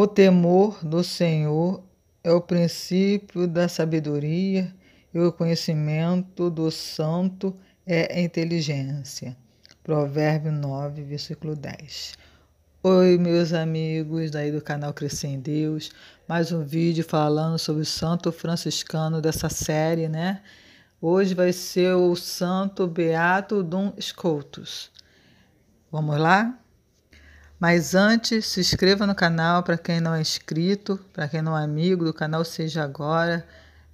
O temor do Senhor é o princípio da sabedoria e o conhecimento do santo é inteligência. Provérbio 9, versículo 10. Oi, meus amigos daí do canal Crescer em Deus. Mais um vídeo falando sobre o santo franciscano dessa série, né? Hoje vai ser o santo Beato Dom Scotus. Vamos lá? Mas antes, se inscreva no canal para quem não é inscrito, para quem não é amigo do canal Seja Agora.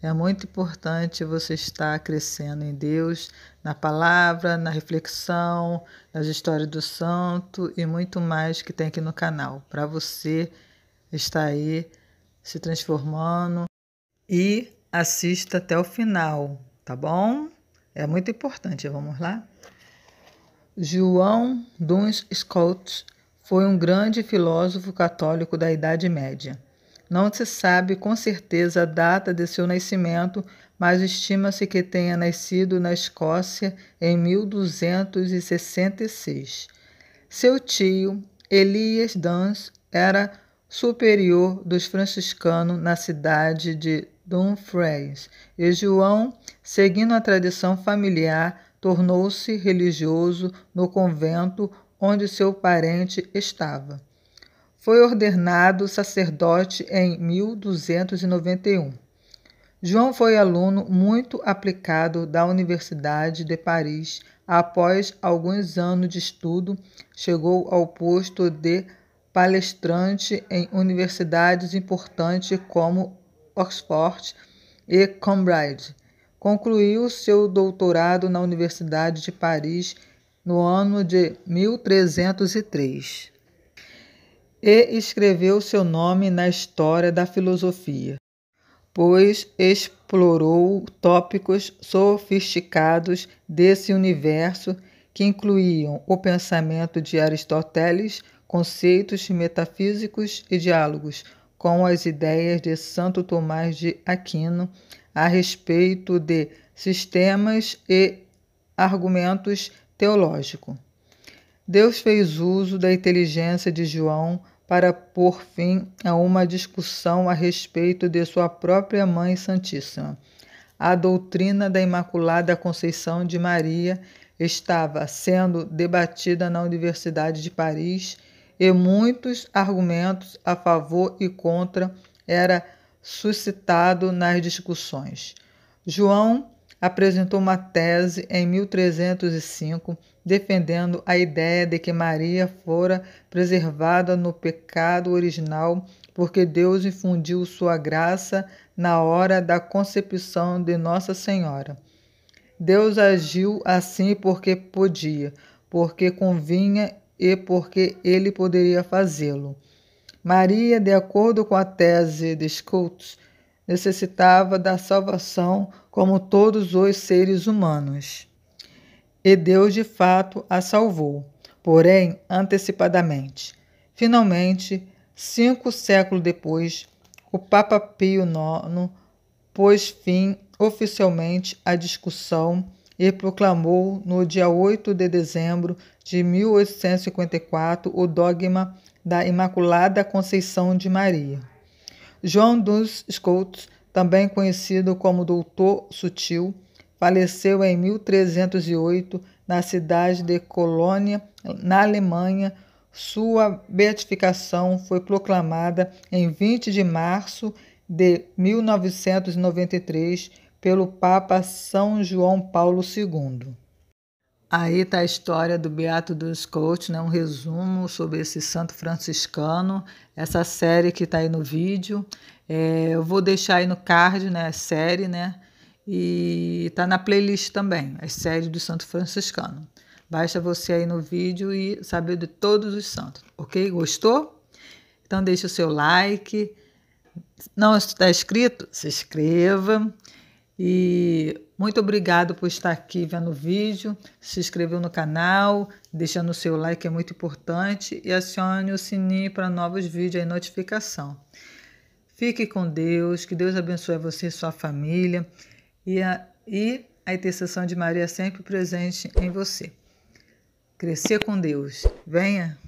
É muito importante você estar crescendo em Deus, na palavra, na reflexão, nas histórias do santo e muito mais que tem aqui no canal, para você estar aí se transformando e assista até o final, tá bom? É muito importante, vamos lá? João Duns Scouts foi um grande filósofo católico da Idade Média. Não se sabe com certeza a data de seu nascimento, mas estima-se que tenha nascido na Escócia em 1266. Seu tio, Elias Duns, era superior dos franciscanos na cidade de Dumfries, e João, seguindo a tradição familiar, tornou-se religioso no convento onde seu parente estava. Foi ordenado sacerdote em 1291. João foi aluno muito aplicado da Universidade de Paris. Após alguns anos de estudo, chegou ao posto de palestrante em universidades importantes como Oxford e Cambridge. Concluiu seu doutorado na Universidade de Paris no ano de 1303 e escreveu seu nome na história da filosofia, pois explorou tópicos sofisticados desse universo que incluíam o pensamento de Aristóteles, conceitos metafísicos e diálogos com as ideias de Santo Tomás de Aquino a respeito de sistemas e argumentos teológico. Deus fez uso da inteligência de João para pôr fim a uma discussão a respeito de sua própria Mãe Santíssima. A doutrina da Imaculada Conceição de Maria estava sendo debatida na Universidade de Paris e muitos argumentos a favor e contra era suscitado nas discussões. João apresentou uma tese em 1305 defendendo a ideia de que Maria fora preservada no pecado original porque Deus infundiu sua graça na hora da concepção de Nossa Senhora. Deus agiu assim porque podia, porque convinha e porque ele poderia fazê-lo. Maria, de acordo com a tese de Schultz, necessitava da salvação como todos os seres humanos. E Deus de fato a salvou, porém antecipadamente. Finalmente, cinco séculos depois, o Papa Pio IX pôs fim oficialmente à discussão e proclamou no dia 8 de dezembro de 1854 o dogma da Imaculada Conceição de Maria. João dos Scouts, também conhecido como Doutor Sutil, faleceu em 1308 na cidade de Colônia, na Alemanha. Sua beatificação foi proclamada em 20 de março de 1993 pelo Papa São João Paulo II. Aí está a história do Beato dos Coach, né? um resumo sobre esse santo franciscano, essa série que está aí no vídeo. É, eu vou deixar aí no card né? a série, né? E está na playlist também, as séries do santo franciscano. Basta você aí no vídeo e saber de todos os santos, ok? Gostou? Então deixe o seu like. Não está inscrito? Se inscreva e muito obrigado por estar aqui vendo o vídeo, se inscreveu no canal, deixando o seu like é muito importante e acione o sininho para novos vídeos e notificação. Fique com Deus, que Deus abençoe você e sua família e a, e a intercessão de Maria é sempre presente em você. Crescer com Deus. Venha!